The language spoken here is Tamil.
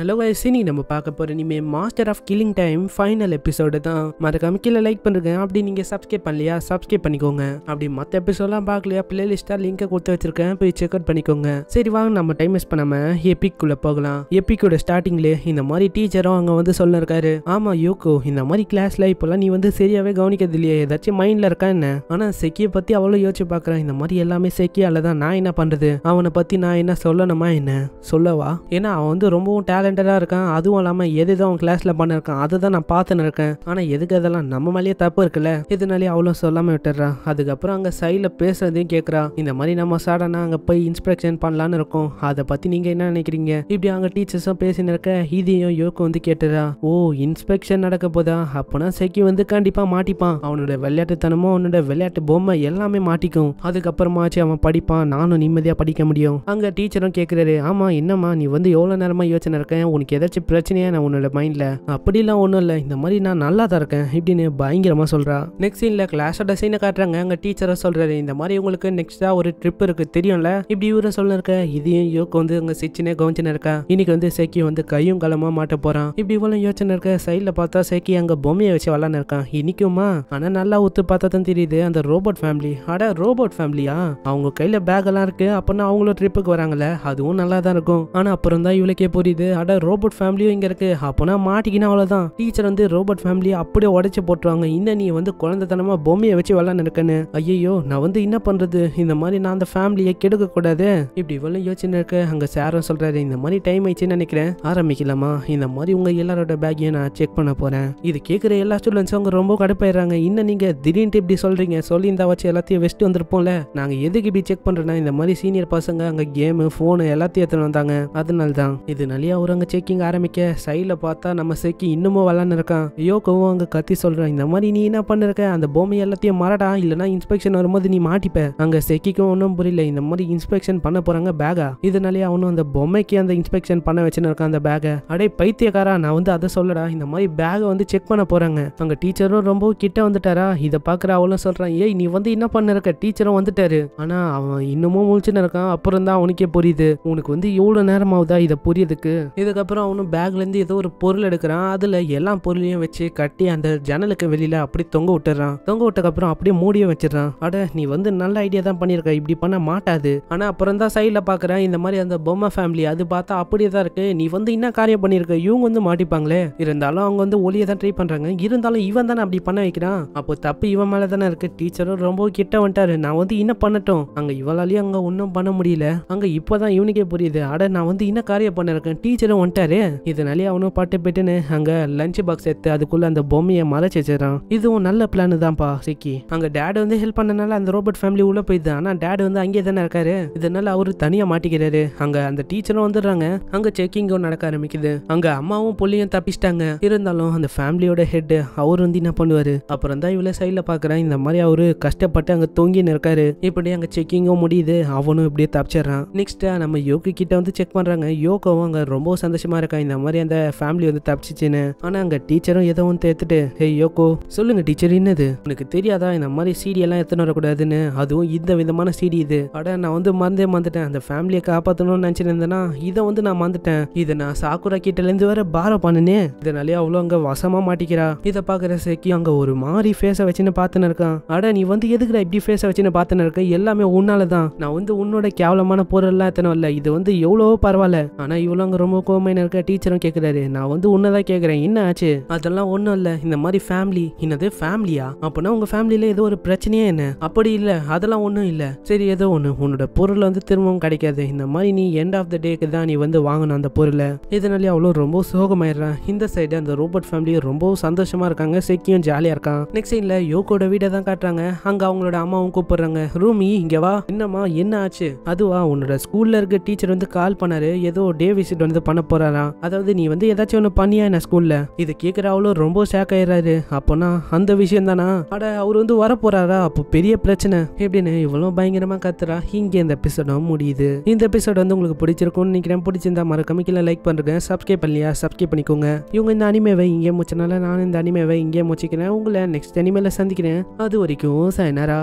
ஹலோ சினி நம்ம பார்க்க போகிற இனிமே master of killing time final episode தான் மறக்காம கீழே லைக் பண்ணுங்க அப்படி நீங்கள் சப்ஸ்கிரைப் பண்ணலையா சப்ஸ்கிரைப் பண்ணிக்கோங்க அப்படி மற்ற எபிசோட்லாம் பார்க்கலையா பிளேலிஸ்ட்டாக லிங்கை கொடுத்து வச்சிருக்கேன் போய் செக் அவுட் பண்ணிக்கோங்க சரி வாங்க நம்ம டைம் வேஸ்ட் பண்ணாமல் எபிக்குள்ளே போகலாம் எபிக்கோட ஸ்டார்டிங்லே இந்த மாதிரி டீச்சரும் அங்கே வந்து சொல்ல இருக்காரு ஆமாம் யோகோ இந்த மாதிரி கிளாஸில் இப்போல்லாம் நீ வந்து சரியாகவே கவனிக்கிறது இல்லையே ஏதாச்சும் மைண்டில் இருக்கா என்ன ஆனால் செக்கியை பற்றி அவ்வளோ யோசிச்சு பார்க்குறேன் இந்த மாதிரி எல்லாமே செக்கியால் தான் நான் என்ன பண்ணுறது அவனை பற்றி நான் என்ன சொல்லணுமா என்ன சொல்லவா ஏன்னா அவன் வந்து ரொம்பவும் டேலண்ட் டேலண்டடாக இருக்கான் அதுவும் இல்லாமல் எது எதுவும் அவன் கிளாஸில் பண்ணியிருக்கான் அதை தான் நான் பார்த்துன்னு இருக்கேன் ஆனால் எதுக்கு அதெல்லாம் நம்ம மேலேயே தப்பு இருக்குல்ல இதனாலே அவ்வளோ சொல்லாமல் விட்டுறான் அதுக்கப்புறம் அங்கே சைடில் பேசுகிறதையும் கேட்குறா இந்த மாதிரி நம்ம சாடனா அங்கே போய் இன்ஸ்பெக்ஷன் பண்ணலான்னு இருக்கோம் அதை பற்றி நீங்கள் என்ன நினைக்கிறீங்க இப்படி அங்கே டீச்சர்ஸும் பேசினிருக்க இருக்க இதையும் யோக்கு வந்து கேட்டுறா ஓ இன்ஸ்பெக்ஷன் நடக்க போதா அப்போனா செக்கி வந்து கண்டிப்பாக மாட்டிப்பான் அவனோட விளையாட்டுத்தனமும் அவனோட விளையாட்டு பொம்மை எல்லாமே மாட்டிக்கும் அதுக்கப்புறமாச்சு அவன் படிப்பான் நானும் நிம்மதியாக படிக்க முடியும் அங்கே டீச்சரும் கேட்குறாரு ஆமாம் என்னம்மா நீ வந்து எவ்வளோ நேரமாக யோசனை இருக்க இருக்கேன் உனக்கு ஏதாச்சும் பிரச்சனையா நான் உன்னோட மைண்டில் அப்படிலாம் ஒன்றும் இல்லை இந்த மாதிரி நான் நல்லா தான் இருக்கேன் இப்படின்னு பயங்கரமாக சொல்கிறா நெக்ஸ்ட் சீனில் கிளாஸோட சீனை காட்டுறாங்க அங்கே டீச்சரை சொல்கிறாரு இந்த மாதிரி உங்களுக்கு நெக்ஸ்ட்டாக ஒரு ட்ரிப் இருக்குது தெரியும்ல இப்படி இவரை சொல்லிருக்க இதையும் யோக்கு வந்து அங்க சிச்சினே கவனிச்சுன்னு இருக்கா இன்னைக்கு வந்து சேக்கி வந்து கையும் களமாக மாட்ட போறான் இப்படி இவ்வளோ யோசனை இருக்க சைடில் பார்த்தா சேக்கி அங்கே பொம்மையை வச்சு வளர்ந்து இருக்கான் இன்னைக்குமா ஆனால் நல்லா ஒத்து பார்த்தா தான் தெரியுது அந்த ரோபோட் ஃபேமிலி அட ரோபோட் ஃபேமிலியா அவங்க கையில் பேக் எல்லாம் இருக்கு அப்பனா அவங்களும் ட்ரிப்புக்கு வராங்களே அதுவும் நல்லா தான் இருக்கும் ஆனால் அப்புறம் தான் இவளுக்கே புரியுது அட ரோபோட் ஃபேமிலியும் இங்கே இருக்குது அப்போனா மாட்டிக்கினா அவ்வளோதான் டீச்சர் வந்து ரோபோட் ஃபேமிலியை அப்படியே உடச்சி போட்டுருவாங்க இன்னும் நீ வந்து குழந்தைத்தனமாக பொம்மையை வச்சு விளாண்டு இருக்கேன்னு ஐயோ நான் வந்து என்ன பண்ணுறது இந்த மாதிரி நான் அந்த ஃபேமிலியை கெடுக்கக்கூடாது இப்படி இவ்வளோ யோசனை இருக்கு அங்கே சாரும் சொல்கிறாரு இந்த மாதிரி டைம் ஆயிடுச்சுன்னு நினைக்கிறேன் ஆரம்பிக்கலாமா இந்த மாதிரி உங்கள் எல்லாரோட பேக்கையும் நான் செக் பண்ண போகிறேன் இது கேட்குற எல்லா ஸ்டூடெண்ட்ஸும் அவங்க ரொம்ப கடுப்பாயிடுறாங்க இன்னும் நீங்கள் திடீர்னு இப்படி சொல்கிறீங்க சொல்லி இந்த வச்சு எல்லாத்தையும் வெஸ்ட் வந்திருப்போம்ல நாங்கள் எதுக்கு இப்படி செக் பண்ணுறேன்னா இந்த மாதிரி சீனியர் பசங்க அங்கே கேமு ஃபோனு எல்லாத்தையும் எடுத்துகிட்டு வந்தாங்க அதனால தான் இது அவர் அவர் அங்கே செக்கிங் ஆரம்பிக்க சைடில் பார்த்தா நம்ம செக்கி இன்னமும் விளாண்டு இருக்கான் கோவம் அங்கே கத்தி சொல்கிறான் இந்த மாதிரி நீ என்ன பண்ணிருக்க அந்த பொம்மை எல்லாத்தையும் மாறடா இல்லைனா இன்ஸ்பெக்ஷன் வரும்போது நீ மாட்டிப்ப அங்கே செக்கிக்கும் ஒன்றும் புரியல இந்த மாதிரி இன்ஸ்பெக்ஷன் பண்ண போகிறாங்க பேகா இதனாலே அவனும் அந்த பொம்மைக்கு அந்த இன்ஸ்பெக்ஷன் பண்ண வச்சுன்னு இருக்கான் அந்த பேகை அடே பைத்தியக்காரா நான் வந்து அதை சொல்லடா இந்த மாதிரி பேகை வந்து செக் பண்ண போகிறாங்க அங்கே டீச்சரும் ரொம்ப கிட்ட வந்துட்டாரா இதை பார்க்குற அவளும் சொல்கிறான் ஏய் நீ வந்து என்ன பண்ணிருக்க டீச்சரும் வந்துட்டாரு ஆனால் அவன் இன்னமும் முழிச்சுன்னு இருக்கான் அப்புறம் தான் அவனுக்கே புரியுது உனக்கு வந்து எவ்வளோ நேரம் ஆகுதா இதை புரியதுக்கு இதுக்கப்புறம் அவனும் பேக்லேருந்து ஏதோ ஒரு பொருள் எடுக்கிறான் அதில் எல்லா பொருளையும் வச்சு கட்டி அந்த ஜன்னலுக்கு வெளியில் அப்படி தொங்க விட்டுறான் தொங்க விட்டக்கப்புறம் அப்படியே மூடியும் வச்சிடறான் அட நீ வந்து நல்ல ஐடியா தான் பண்ணியிருக்க இப்படி பண்ண மாட்டாது ஆனால் அப்புறம் தான் சைடில் பார்க்குறேன் இந்த மாதிரி அந்த பொம்மை ஃபேமிலி அது பார்த்தா அப்படியே தான் இருக்குது நீ வந்து என்ன காரியம் பண்ணியிருக்க இவங்க வந்து மாட்டிப்பாங்களே இருந்தாலும் அவங்க வந்து ஒளியை தான் ட்ரை பண்ணுறாங்க இருந்தாலும் இவன் தானே அப்படி பண்ண வைக்கிறான் அப்போ தப்பு இவன் மேலே தானே இருக்குது டீச்சரும் ரொம்ப கிட்ட வந்துட்டாரு நான் வந்து என்ன பண்ணட்டும் அங்கே இவளாலேயும் அங்கே ஒன்றும் பண்ண முடியல அங்கே இப்போ தான் இவனுக்கே புரியுது அட நான் வந்து என்ன காரியம் பண்ணிருக்கேன் டீச்சர் சீக்கிரம் வந்துட்டாரு இதனாலே அவனும் பாட்டு போயிட்டுன்னு அங்க லஞ்ச் பாக்ஸ் எடுத்து அதுக்குள்ள அந்த பொம்மையை மறைச்சு வச்சிடறான் இதுவும் நல்ல பிளான் தான்ப்பா சிக்கி அங்க டேட் வந்து ஹெல்ப் பண்ணனால அந்த ரோபோட் ஃபேமிலி உள்ள போயிடுது ஆனா டேட் வந்து அங்கேயே தானே இருக்காரு இதனால அவரு தனியா மாட்டிக்கிறாரு அங்க அந்த டீச்சரும் வந்துடுறாங்க அங்க செக்கிங்கும் நடக்க ஆரம்பிக்குது அங்க அம்மாவும் புள்ளியும் தப்பிச்சிட்டாங்க இருந்தாலும் அந்த ஃபேமிலியோட ஹெட் அவர் வந்து என்ன பண்ணுவாரு அப்புறம் தான் இவ்வளவு சைட்ல பாக்குறேன் இந்த மாதிரி அவரு கஷ்டப்பட்டு அங்க தொங்கின்னு நிற்காரு இப்படி அங்க செக்கிங்கும் முடியுது அவனும் இப்படியே தப்பிச்சிடுறான் நெக்ஸ்ட் நம்ம யோகி கிட்ட வந்து செக் பண்றாங்க யோகாவும் அங்க ரொம்ப சந்தோஷமாக இருக்கா இந்த மாதிரி அந்த ஃபேமிலி வந்து தப்பிச்சிச்சின்னு ஆனால் அங்கே டீச்சரும் எதோ தேத்துட்டு ஹே யோகோ சொல்லுங்க டீச்சர் என்னது உனக்கு தெரியாதா இந்த மாதிரி சீடி எல்லாம் எத்தனை வரக்கூடாதுன்னு அதுவும் இந்த விதமான சீடி இது அட நான் வந்து மறந்தே மறந்துட்டேன் அந்த ஃபேமிலியை காப்பாத்தணும்னு நினச்சிருந்தேன்னா இதை வந்து நான் மறந்துட்டேன் இதை நான் சாக்குரா இருந்து வர பார பண்ணுனே இதனாலே அவ்வளோ அங்கே வசமாக மாட்டிக்கிறா இதை பார்க்குற சேக்கி அங்கே ஒரு மாதிரி ஃபேஸை வச்சுன்னு பார்த்துன்னு இருக்கான் அட நீ வந்து எதுக்குடா இப்படி ஃபேஸை வச்சுன்னு பார்த்துன்னு இருக்க எல்லாமே உன்னால தான் நான் வந்து உன்னோட கேவலமான பொருள்லாம் எத்தனை வரல இது வந்து எவ்வளவோ பரவாயில்ல ஆனால் இவ்வளோ அங்கே ரொம்ப கோமையில் இருக்க டீச்சரும் கேட்குறாரு நான் வந்து உன்னதான் கேட்குறேன் என்ன ஆச்சு அதெல்லாம் ஒன்றும் இல்லை இந்த மாதிரி ஃபேமிலி என்னது ஃபேமிலியா அப்படின்னா உங்கள் ஃபேமிலியில் ஏதோ ஒரு பிரச்சனையே என்ன அப்படி இல்லை அதெல்லாம் ஒன்றும் இல்லை சரி ஏதோ ஒன்று உன்னோட பொருள் வந்து திரும்பவும் கிடைக்காது இந்த மாதிரி நீ எண்ட் ஆஃப் த டேக்கு தான் நீ வந்து வாங்கணும் அந்த பொருளை இதனாலே அவ்வளோ ரொம்ப சோகமாயிடுறான் இந்த சைடு அந்த ரோபோட் ஃபேமிலி ரொம்ப சந்தோஷமா இருக்காங்க செக்கியும் ஜாலியாக இருக்கான் நெக்ஸ்ட் சீனில் யோகோட வீடை தான் காட்டுறாங்க அங்கே அவங்களோட அம்மாவும் கூப்பிடுறாங்க ரூமி இங்கே வா என்னம்மா என்ன ஆச்சு அதுவா உன்னோட ஸ்கூலில் இருக்க டீச்சர் வந்து கால் பண்ணாரு ஏதோ டே விசிட் வந்து பண்ண பண்ண போறாரா அதாவது நீ வந்து ஏதாச்சும் ஒன்று பண்ணியா என்ன ஸ்கூல்ல இது கேட்குற அவ்வளோ ரொம்ப ஷேக் ஆயிடுறாரு அப்போனா அந்த விஷயம் தானா அட அவர் வந்து வர போறாரா அப்போ பெரிய பிரச்சனை எப்படின்னு இவ்வளோ பயங்கரமா கத்துறா இங்கே இந்த எபிசோட முடியுது இந்த எபிசோட் வந்து உங்களுக்கு பிடிச்சிருக்கும்னு நினைக்கிறேன் பிடிச்சிருந்தா மறக்காம கீழே லைக் பண்ணுங்க சப்ஸ்கிரைப் பண்ணியா சப்ஸ்கிரைப் பண்ணிக்கோங்க இவங்க இந்த அனிமேவை இங்கே முடிச்சனால நான் இந்த அனிமேவை இங்கே முடிச்சிக்கிறேன் உங்களை நெக்ஸ்ட் அனிமேல சந்திக்கிறேன் அது வரைக்கும் சைனரா